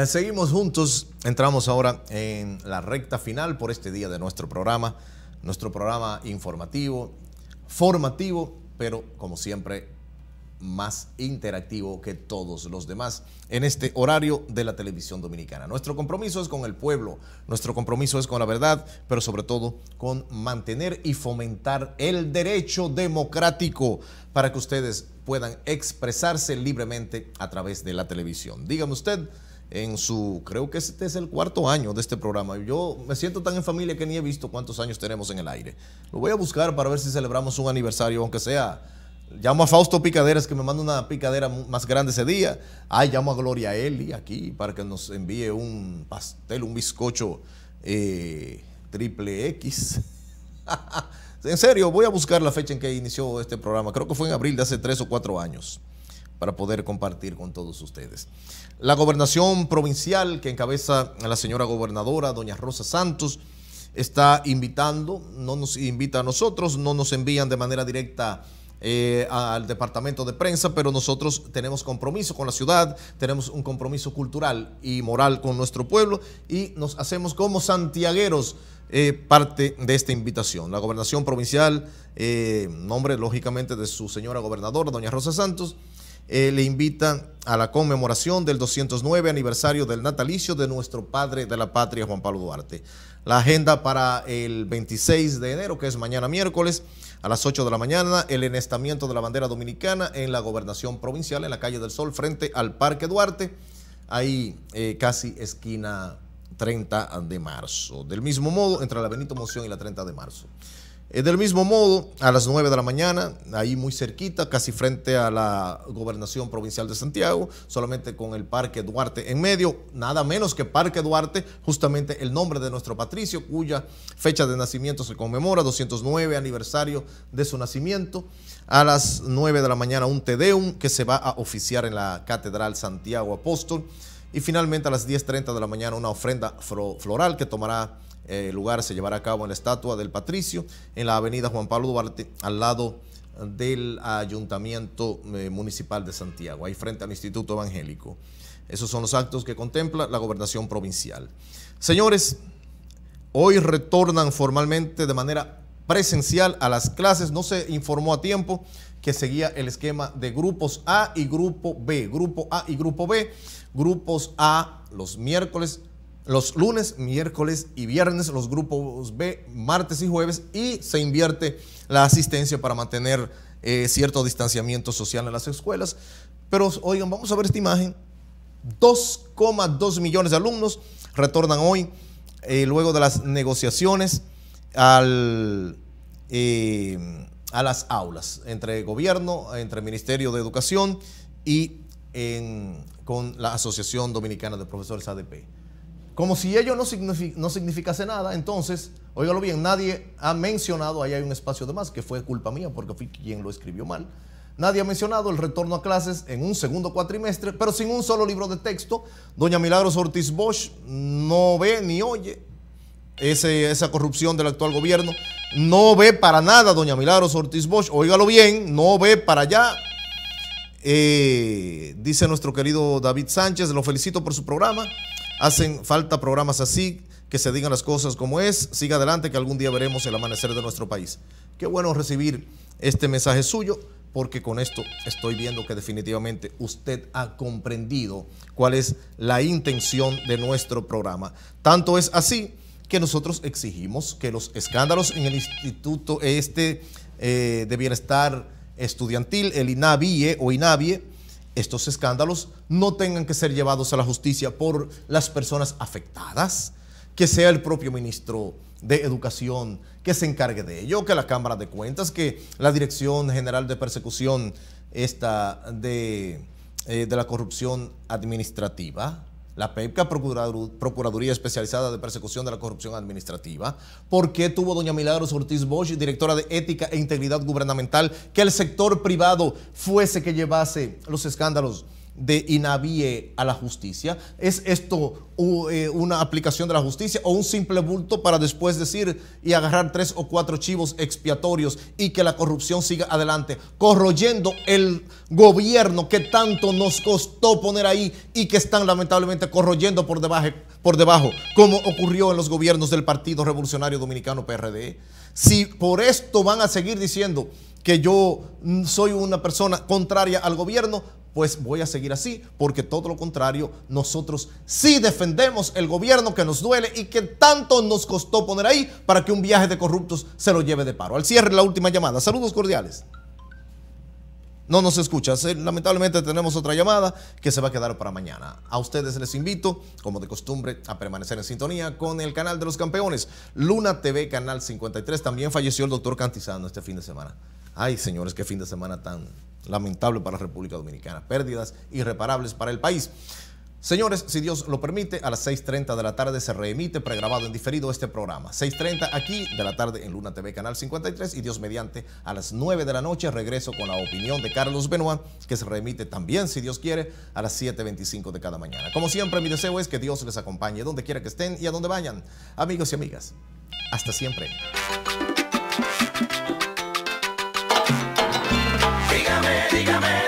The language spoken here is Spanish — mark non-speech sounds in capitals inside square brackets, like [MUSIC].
Eh, seguimos juntos. Entramos ahora en la recta final por este día de nuestro programa. Nuestro programa informativo, formativo, pero como siempre más interactivo que todos los demás en este horario de la televisión dominicana. Nuestro compromiso es con el pueblo, nuestro compromiso es con la verdad, pero sobre todo con mantener y fomentar el derecho democrático para que ustedes puedan expresarse libremente a través de la televisión. Dígame usted en su, creo que este es el cuarto año de este programa. Yo me siento tan en familia que ni he visto cuántos años tenemos en el aire. Lo voy a buscar para ver si celebramos un aniversario, aunque sea. Llamo a Fausto Picaderas que me manda una picadera más grande ese día. Ay, llamo a Gloria Eli aquí para que nos envíe un pastel, un bizcocho eh, triple X. [LAUGHS] en serio, voy a buscar la fecha en que inició este programa. Creo que fue en abril de hace tres o cuatro años para poder compartir con todos ustedes. La gobernación provincial que encabeza a la señora gobernadora, doña Rosa Santos, está invitando, no nos invita a nosotros, no nos envían de manera directa eh, al departamento de prensa, pero nosotros tenemos compromiso con la ciudad, tenemos un compromiso cultural y moral con nuestro pueblo y nos hacemos como santiagueros eh, parte de esta invitación. La gobernación provincial, eh, nombre lógicamente de su señora gobernadora, doña Rosa Santos, eh, le invitan a la conmemoración del 209 aniversario del natalicio de nuestro padre de la patria, Juan Pablo Duarte. La agenda para el 26 de enero, que es mañana miércoles, a las 8 de la mañana, el enestamiento de la bandera dominicana en la gobernación provincial, en la calle del Sol, frente al Parque Duarte, ahí eh, casi esquina 30 de marzo. Del mismo modo, entre la Benito Moción y la 30 de marzo. Eh, del mismo modo, a las 9 de la mañana, ahí muy cerquita, casi frente a la Gobernación Provincial de Santiago, solamente con el Parque Duarte en medio, nada menos que Parque Duarte, justamente el nombre de nuestro Patricio, cuya fecha de nacimiento se conmemora, 209 aniversario de su nacimiento. A las 9 de la mañana, un Tedeum que se va a oficiar en la Catedral Santiago Apóstol. Y finalmente, a las 10.30 de la mañana, una ofrenda floral que tomará eh, lugar se llevará a cabo en la estatua del Patricio, en la avenida Juan Pablo Duarte, al lado del Ayuntamiento eh, Municipal de Santiago, ahí frente al Instituto Evangélico. Esos son los actos que contempla la gobernación provincial. Señores, hoy retornan formalmente de manera presencial a las clases. No se informó a tiempo que seguía el esquema de grupos A y grupo B. Grupo A y grupo B. Grupos A los miércoles los lunes, miércoles y viernes, los grupos B martes y jueves y se invierte la asistencia para mantener eh, cierto distanciamiento social en las escuelas. Pero oigan, vamos a ver esta imagen. 2,2 millones de alumnos retornan hoy eh, luego de las negociaciones al, eh, a las aulas entre gobierno, entre Ministerio de Educación y con la Asociación Dominicana de Profesores ADP. Como si ello no, significase nada, entonces, óigalo bien, nadie ha mencionado, ahí hay un espacio de más, que fue culpa mía porque fui quien lo escribió mal. Nadie ha mencionado el retorno a clases en un segundo cuatrimestre, pero sin un solo libro de texto. Doña Milagros Ortiz Bosch no ve ni oye esa corrupción del actual gobierno. No ve para nada, doña Milagros Ortiz Bosch, óigalo bien, no ve para allá. Eh, dice nuestro querido David Sánchez, lo felicito por su programa. Hacen falta programas así, que se digan las cosas como es. Siga adelante, que algún día veremos el amanecer de nuestro país. Qué bueno recibir este mensaje suyo, porque con esto estoy viendo que definitivamente usted ha comprendido cuál es la intención de nuestro programa. Tanto es así que nosotros exigimos que los escándalos en el Instituto Este eh, de Bienestar Estudiantil, el INAVIE o INAVIE, estos escándalos no tengan que ser llevados a la justicia por las personas afectadas, que sea el propio ministro de Educación que se encargue de ello, que la Cámara de Cuentas, que la Dirección General de Persecución de, eh, de la Corrupción Administrativa, la PEPCA, Procuraduría Especializada de Persecución de la Corrupción Administrativa? ¿Por qué tuvo doña Milagros Ortiz Bosch, directora de Ética e Integridad Gubernamental, que el sector privado fuese que llevase los escándalos? de INAVIE a la justicia? ¿Es esto eh, una aplicación de la justicia o un simple bulto para después decir y agarrar tres o cuatro chivos expiatorios y que la corrupción siga adelante, corroyendo el gobierno que tanto nos costó poner ahí y que están lamentablemente corroyendo por debajo, por debajo como ocurrió en los gobiernos del Partido Revolucionario Dominicano PRD? Si por esto van a seguir diciendo que yo mm, soy una persona contraria al gobierno, pues voy a seguir así, porque todo lo contrario, nosotros sí defendemos el gobierno que nos duele y que tanto nos costó poner ahí para que un viaje de corruptos se lo lleve de paro. Al cierre, la última llamada. Saludos cordiales. No nos escucha. Lamentablemente tenemos otra llamada que se va a quedar para mañana. A ustedes les invito, como de costumbre, a permanecer en sintonía con el canal de los campeones, Luna TV, Canal 53. También falleció el doctor Cantizano este fin de semana. Ay, señores, qué fin de semana tan, lamentable para la República Dominicana. Pérdidas irreparables para el país. Señores, si Dios lo permite, a las 6.30 de la tarde se reemite pregrabado en diferido este programa. 6.30 aquí de la tarde en Luna TV, Canal 53 y Dios mediante a las 9 de la noche regreso con la opinión de Carlos Benoit, que se reemite también, si Dios quiere, a las 7.25 de cada mañana. Como siempre, mi deseo es que Dios les acompañe donde quiera que estén y a donde vayan. Amigos y amigas, hasta siempre. dígame.